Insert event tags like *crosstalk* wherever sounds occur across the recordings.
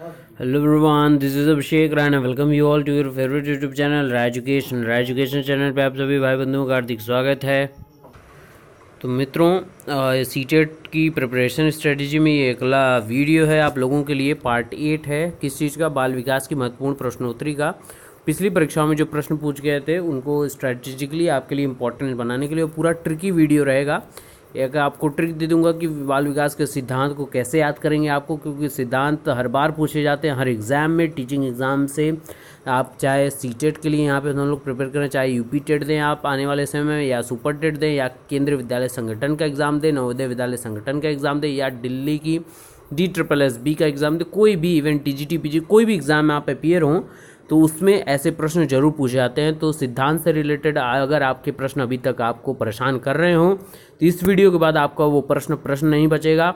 hello everyone, this is Abhishek Ryan and welcome you all to your favorite YouTube channel Rai channel पे आप सभी भाई बंधुओं का हार्दिक स्वागत है तो मित्रों सी टेट e की प्रिपरेशन स्ट्रेटजी में ये अगला वीडियो है आप लोगों के लिए पार्ट एट है किस चीज़ का बाल विकास की महत्वपूर्ण प्रश्नोत्तरी का पिछली परीक्षाओं में जो प्रश्न पूछ गए थे उनको स्ट्रैटेजिकली आपके लिए इंपॉर्टेंट बनाने के लिए पूरा ट्रिकी वीडियो रहेगा एक आपको ट्रिक दे दूंगा कि बाल विकास के सिद्धांत को कैसे याद करेंगे आपको क्योंकि सिद्धांत हर बार पूछे जाते हैं हर एग्ज़ाम में टीचिंग एग्ज़ाम से आप चाहे सी टेट के लिए यहाँ पे हम लोग प्रिपेयर करें चाहे यू पी टेट दें आप आने वाले समय में या सुपर टेट दें या केंद्रीय विद्यालय संगठन का एग्ज़ाम दें नवोदय विद्यालय संगठन का एग्ज़ाम दें या दिल्ली की डी ट्रिपल एस बी का एग्ज़ाम दें कोई भी event T G T P G कोई भी एग्ज़ाम में आप अपियर हों तो उसमें ऐसे प्रश्न जरूर पूछे जाते हैं तो सिद्धांत से रिलेटेड अगर आपके प्रश्न अभी तक आपको परेशान कर रहे हों तो इस वीडियो के बाद आपका वो प्रश्न प्रश्न नहीं बचेगा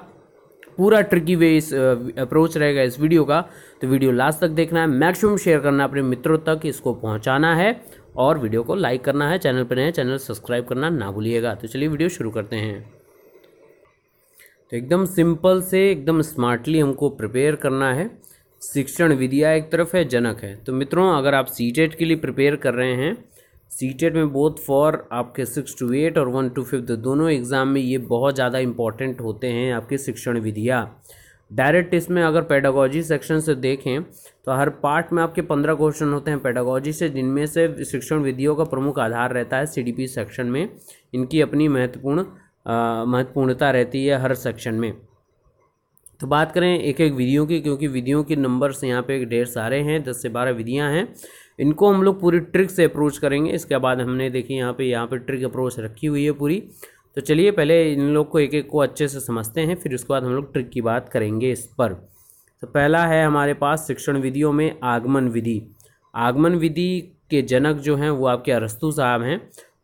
पूरा ट्रिकी वे इस अप्रोच रहेगा इस वीडियो का तो वीडियो लास्ट तक देखना है मैक्सिमम शेयर करना अपने मित्रों तक इसको पहुंचाना है और वीडियो को लाइक करना है चैनल पर नए चैनल सब्सक्राइब करना ना भूलिएगा तो चलिए वीडियो शुरू करते हैं तो एकदम सिंपल से एकदम स्मार्टली हमको प्रिपेयर करना है शिक्षण विद्या एक तरफ है जनक है तो मित्रों अगर आप सी e के लिए प्रिपेयर कर रहे हैं सी e में बोथ फॉर आपके सिक्स टू एट और वन टू फिफ्थ दोनों एग्ज़ाम में ये बहुत ज़्यादा इंपॉर्टेंट होते हैं आपके शिक्षण विधिया डायरेक्ट इसमें अगर पेडागोजी सेक्शन से देखें तो हर पार्ट में आपके पंद्रह क्वेश्चन होते हैं पेडागोजी से जिनमें से शिक्षण विधियों का प्रमुख आधार रहता है सी सेक्शन में इनकी अपनी महत्वपूर्ण महत्वपूर्णता रहती है हर सेक्शन में तो बात करें एक एक विधियों की क्योंकि विधियों के नंबर्स यहाँ पे ढेर सारे हैं दस से बारह विधियाँ हैं इनको हम लोग पूरी ट्रिक से अप्रोच करेंगे इसके बाद हमने देखिए यहाँ पे यहाँ पे ट्रिक अप्रोच रखी हुई है पूरी तो चलिए पहले इन लोग को एक एक को अच्छे से समझते हैं फिर उसके बाद हम लोग ट्रिक की बात करेंगे इस पर तो पहला है हमारे पास शिक्षण विधियों में आगमन विधि आगमन विधि के जनक जो हैं वो आपके अरस्तु साहब हैं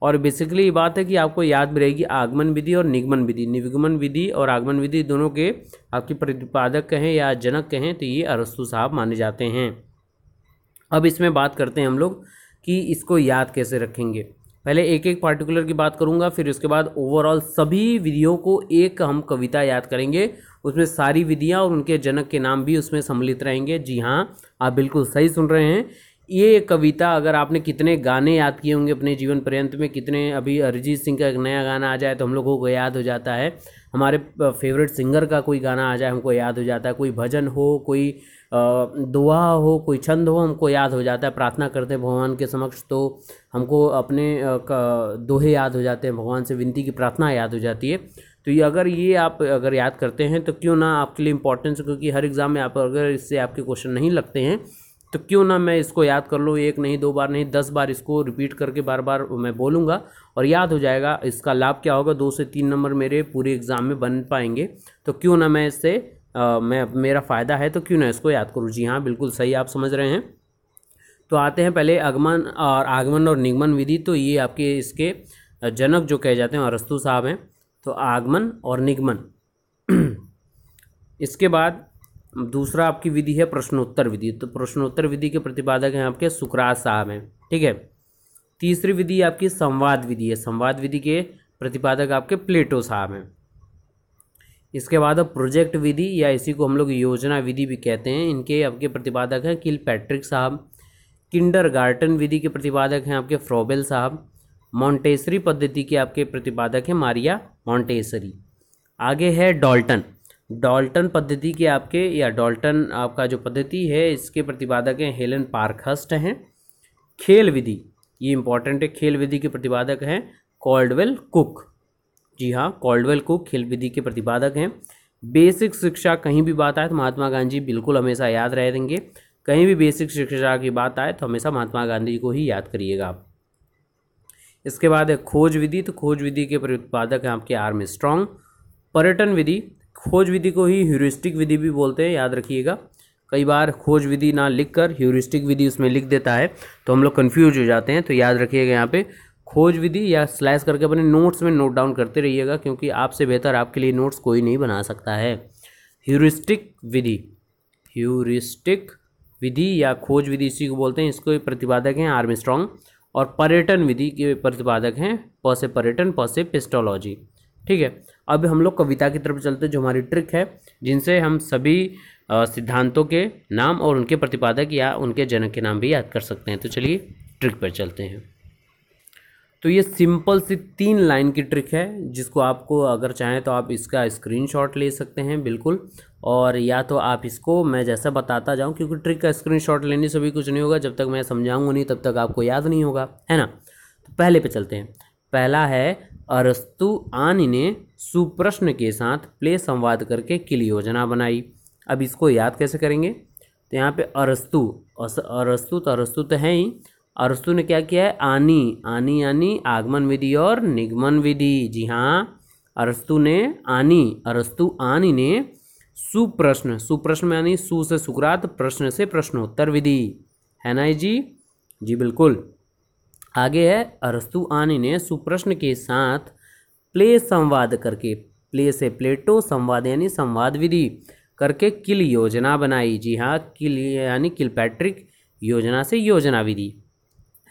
और बेसिकली ये बात है कि आपको याद में रहेगी आगमन विधि और निगमन विधि निगमन विधि और आगमन विधि दोनों के आपके प्रतिपादक कहें या जनक कहें तो ये अरस्तु साहब माने जाते हैं अब इसमें बात करते हैं हम लोग कि इसको याद कैसे रखेंगे पहले एक एक पार्टिकुलर की बात करूंगा फिर उसके बाद ओवरऑल सभी विधियों को एक हम कविता याद करेंगे उसमें सारी विधियाँ और उनके जनक के नाम भी उसमें सम्मिलित रहेंगे जी हाँ आप बिल्कुल सही सुन रहे हैं ये कविता अगर आपने कितने गाने याद किए होंगे अपने जीवन पर्यंत में कितने अभी अरिजीत सिंह का एक नया गाना आ जाए तो हम लोगों को याद हो जाता है हमारे फेवरेट सिंगर का कोई गाना आ जाए हमको याद हो जाता है कोई भजन हो कोई दुआ हो कोई छंद हो हमको याद हो जाता है प्रार्थना करते हैं भगवान के समक्ष तो हमको अपने दोहे याद हो जाते हैं भगवान से विनती की प्रार्थना याद हो जाती है तो ये अगर ये आप अगर याद करते हैं तो क्यों ना आपके लिए इम्पोर्टेंस क्योंकि हर एग्ज़ाम में आप अगर इससे आपके क्वेश्चन नहीं लगते हैं तो क्यों ना मैं इसको याद कर लूँ एक नहीं दो बार नहीं दस बार इसको रिपीट करके बार बार मैं बोलूँगा और याद हो जाएगा इसका लाभ क्या होगा दो से तीन नंबर मेरे पूरे एग्ज़ाम में बन पाएंगे तो क्यों ना मैं इससे मैं मेरा फ़ायदा है तो क्यों ना इसको याद करूँ जी हाँ बिल्कुल सही आप समझ रहे हैं तो आते हैं पहले आगमन और आगमन और निगमन विधि तो ये आपके इसके जनक जो कहे जाते हैं अरस्तु साहब हैं तो आगमन और निगमन *clears throat* इसके बाद दूसरा आपकी विधि है प्रश्नोत्तर विधि तो प्रश्नोत्तर विधि के प्रतिपादक हैं आपके सुखराज साहब हैं ठीक है तीसरी विधि आपकी संवाद विधि है संवाद विधि के प्रतिपादक आपके प्लेटो साहब हैं इसके बाद अब प्रोजेक्ट विधि या इसी को हम लोग योजना विधि भी कहते हैं इनके आपके प्रतिपादक हैं किल पैट्रिक साहब किंडर गार्टन विधि के प्रतिपादक हैं आपके फ्रोबेल साहब मॉन्टेसरी पद्धति के आपके प्रतिपादक हैं मारिया मॉन्टेसरी आगे है डॉल्टन डॉल्टन पद्धति के आपके या डॉल्टन आपका जो पद्धति है इसके प्रतिपादक हैं हेलन पार्कहस्ट हैं खेल विधि ये इंपॉर्टेंट है खेल विधि के प्रतिपादक हैं कॉल्डवेल कुक जी हाँ कॉल्डवेल कुक खेल विधि के प्रतिपादक हैं बेसिक शिक्षा कहीं भी बात आए तो महात्मा गांधी बिल्कुल हमेशा याद रह देंगे कहीं भी बेसिक शिक्षा की बात आए तो हमेशा महात्मा गांधी को ही याद करिएगा आप इसके बाद है खोज विधि तो खोज विधि के प्रतिपादक हैं आपके आर्म स्ट्रॉन्ग पर्यटन विधि खोज विधि को ही ह्यूरिस्टिक विधि भी बोलते हैं याद रखिएगा कई बार खोज विधि ना लिख कर ह्यूरिस्टिक विधि उसमें लिख देता है तो हम लोग कन्फ्यूज हो जाते हैं तो याद रखिएगा यहाँ पे खोज विधि या स्लैश करके अपने नोट्स में नोट डाउन करते रहिएगा क्योंकि आपसे बेहतर आपके लिए नोट्स कोई नहीं बना सकता है ह्यूरिस्टिक विधि ह्यूरिस्टिक विधि या खोज विधि इसी को बोलते हैं इसको प्रतिपादक हैं स्ट्रॉन्ग और पर्यटन विधि के प्रतिपादक हैं प पर्यटन प पिस्टोलॉजी पेस्टोलॉजी ठीक है अब हम लोग कविता की तरफ चलते जो हमारी ट्रिक है जिनसे हम सभी सिद्धांतों के नाम और उनके प्रतिपादक या उनके जनक के नाम भी याद कर सकते हैं तो चलिए ट्रिक पर चलते हैं तो ये सिंपल सी तीन लाइन की ट्रिक है जिसको आपको अगर चाहें तो आप इसका स्क्रीनशॉट ले सकते हैं बिल्कुल और या तो आप इसको मैं जैसा बताता जाऊं क्योंकि ट्रिक का स्क्रीनशॉट लेने से भी कुछ नहीं होगा जब तक मैं समझाऊंगा नहीं तब तक आपको याद नहीं होगा है ना तो पहले पे चलते हैं पहला है अरस्तु आन ने सुप्रश्न के साथ प्ले संवाद करके किल योजना बनाई अब इसको याद कैसे करेंगे तो यहाँ पे अरस्तु अरस्तु तो अरस्तु तो है ही अरस्तु ने क्या किया है आनी आनी यानी आगमन विधि और निगमन विधि जी हाँ अरस्तु ने आनी अरस्तु आनी ने सुप्रश्न सुप्रश्न यानी सु से सुकरात प्रश्न से प्रश्नोत्तर विधि है ना जी जी बिल्कुल आगे है अरस्तु आनी ने सुप्रश्न के साथ प्ले संवाद करके प्ले से प्लेटो संवाद यानी संवाद विधि करके किल योजना बनाई जी हाँ किल यानी किलपैट्रिक योजना से योजना विधि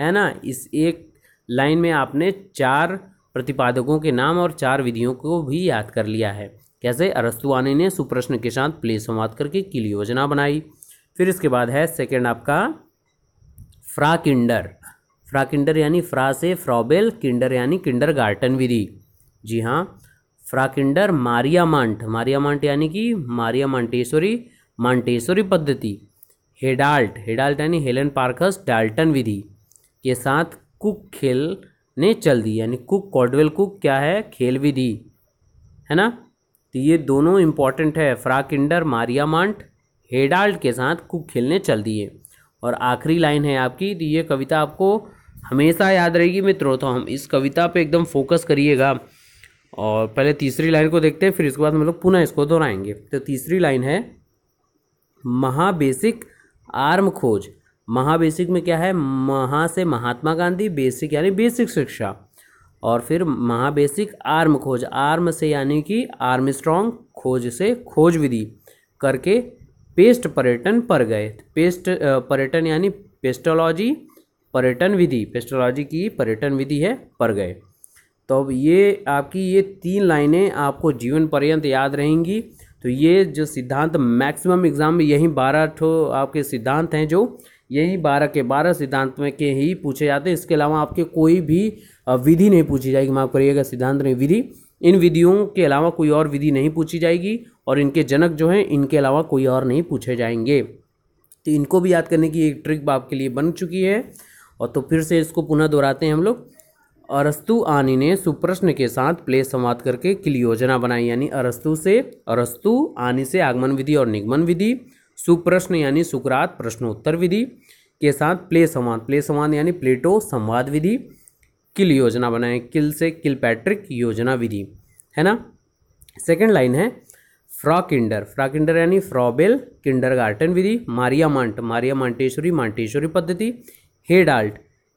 है ना इस एक लाइन में आपने चार प्रतिपादकों के नाम और चार विधियों को भी याद कर लिया है कैसे अरस्तुआनी ने सुप्रश्न के साथ प्ले संवाद करके किल योजना बनाई फिर इसके बाद है सेकेंड आपका फ्राकिंडर फ्रा किंडर यानी फ्रा से फ्रॉबेल किंडर यानी किंडर गार्टन विधि जी हाँ फ्राकिंडर मारिया मांट मारिया मांट यानी कि मारिया मांटेश्वरी मांटेश्वरी पद्धति हेडाल्ट हेडाल्ट यानी हेलन पार्कस डाल्टन विधि के साथ कुक खेल ने चल दी यानी कुक कॉडवेल कुक क्या है खेल विधि है ना तो ये दोनों इम्पॉर्टेंट है फ्राकिंडर मारिया मांट हेडाल्ट के साथ कुक खेल ने चल दिए और आखिरी लाइन है आपकी तो ये कविता आपको हमेशा याद रहेगी मित्रों तो हम इस कविता पे एकदम फोकस करिएगा और पहले तीसरी लाइन को देखते हैं फिर इसके बाद हम लोग पुनः इसको दोहराएंगे तो तीसरी लाइन है महाबेसिक आर्म खोज महाबेसिक में क्या है महा से महात्मा गांधी बेसिक यानी बेसिक शिक्षा और फिर महाबेसिक आर्म खोज आर्म से यानी कि आर्म स्ट्रॉन्ग खोज से खोज विधि करके पेस्ट पर्यटन पर गए पेस्ट पर्यटन यानी पेस्टोलॉजी पर्यटन विधि पेस्टोलॉजी की पर्यटन विधि है पर गए तो अब ये आपकी ये तीन लाइनें आपको जीवन पर्यंत याद रहेंगी तो ये जो सिद्धांत मैक्सिमम एग्जाम में यही बारह ठो आपके सिद्धांत हैं जो यही बारह के बारह सिद्धांत में के ही पूछे जाते हैं इसके अलावा आपके कोई भी विधि नहीं पूछी जाएगी माफ करिएगा सिद्धांत नहीं विधि इन विधियों के अलावा कोई और विधि नहीं पूछी जाएगी और इनके जनक जो हैं इनके अलावा कोई और नहीं पूछे जाएंगे तो इनको भी याद करने की एक ट्रिक आपके लिए बन चुकी है और तो फिर से इसको पुनः दोहराते हैं हम लोग अरस्तु आनी ने सुप्रश्न के साथ प्ले संवाद करके किल योजना बनाई यानी अरस्तु से अरस्तु आनी से आगमन विधि और निगमन विधि सुप्रश्न यानी सुकरात प्रश्नोत्तर विधि के साथ प्ले संवाद प्ले संवाद यानी प्लेटो संवाद विधि किल योजना बनाएं किल से किल पैट्रिक योजना विधि है ना सेकेंड लाइन है फ्रॉ किंडर फ्रॉ किंडर यानी फ्रॉबेल किंडर गार्टन विधि मारिया मांट मारिया मांटेश्वरी मांटेश्वरी पद्धति हे डाल्ट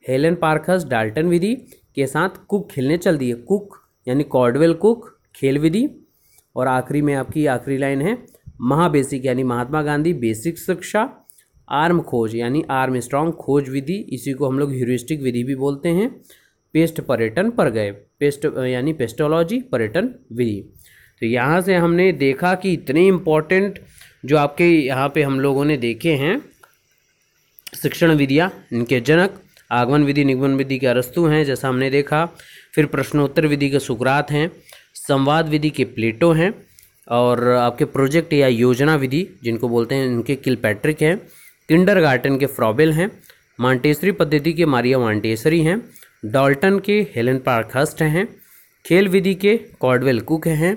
हेलन पार्कस डाल्टन विधि के साथ कुक खेलने चल दिए कुक यानी कॉडवेल कुक खेल विधि और आखिरी में आपकी आखिरी लाइन है महाबेसिक यानी महात्मा गांधी बेसिक शिक्षा आर्म खोज यानी आर्म स्ट्रांग खोज विधि इसी को हम लोग ह्यूरिस्टिक विधि भी बोलते हैं पेस्ट पर्यटन पर गए पेस्ट यानी पेस्टोलॉजी पर्यटन विधि तो यहाँ से हमने देखा कि इतने इम्पोर्टेंट जो आपके यहाँ पे हम लोगों ने देखे हैं शिक्षण विधियाँ इनके जनक आगमन विधि निगमन विधि के अरस्तु हैं जैसा हमने देखा फिर प्रश्नोत्तर विधि के सुकरात हैं संवाद विधि के प्लेटो हैं और आपके प्रोजेक्ट या योजना विधि जिनको बोलते हैं इनके किलपैट्रिक हैं किंडर गार्टन के फ्रॉबेल हैं मांटेसरी पद्धति के मारिया मांटेसरी हैं डॉल्टन के हेलन पार्कहस्ट हैं खेल विधि के कॉडवेल कुक हैं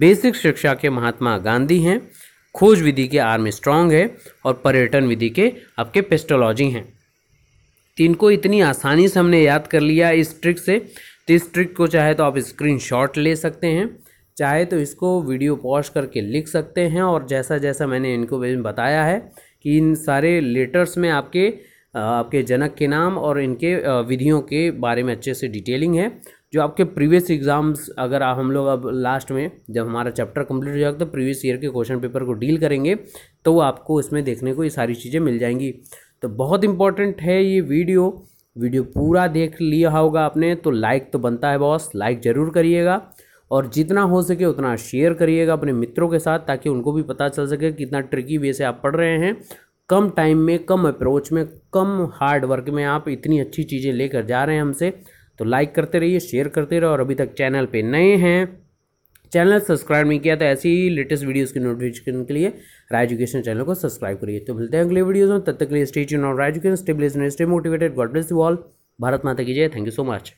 बेसिक शिक्षा के महात्मा गांधी हैं खोज विधि के आर्म स्ट्रॉन्ग है और पर्यटन विधि के आपके पेस्टोलॉजी हैं तीन इनको इतनी आसानी से हमने याद कर लिया इस ट्रिक से तो इस ट्रिक को चाहे तो आप स्क्रीनशॉट ले सकते हैं चाहे तो इसको वीडियो पॉज करके लिख सकते हैं और जैसा जैसा मैंने इनको बताया है कि इन सारे लेटर्स में आपके आपके जनक के नाम और इनके विधियों के बारे में अच्छे से डिटेलिंग है जो आपके प्रीवियस एग्ज़ाम्स अगर आप हम लोग अब लास्ट में जब हमारा चैप्टर कंप्लीट हो जाएगा तो प्रीवियस ईयर के क्वेश्चन पेपर को डील करेंगे तो आपको इसमें देखने को ये सारी चीज़ें मिल जाएंगी तो बहुत इंपॉर्टेंट है ये वीडियो वीडियो पूरा देख लिया होगा आपने तो लाइक तो बनता है बॉस लाइक ज़रूर करिएगा और जितना हो सके उतना शेयर करिएगा अपने मित्रों के साथ ताकि उनको भी पता चल सके कितना ट्रिकी वे से आप पढ़ रहे हैं कम टाइम में कम अप्रोच में कम हार्ड वर्क में आप इतनी अच्छी चीज़ें लेकर जा रहे हैं हमसे तो लाइक करते रहिए शेयर करते रहो और अभी तक चैनल पे नए हैं चैनल सब्सक्राइब नहीं किया तो ऐसी ही लेटेस्ट वीडियोस की नोटिफिकेशन के लिए राय एजुकेशन चैनल को सब्सक्राइब करिए तो मिलते हैं अगले वीडियोज़ में तब तक के लिए स्टे ट्यून और राय एजुकेशन स्टेबिलेशन stay motivated god bless you all Bharat Mata की जय थैंक यू सो मच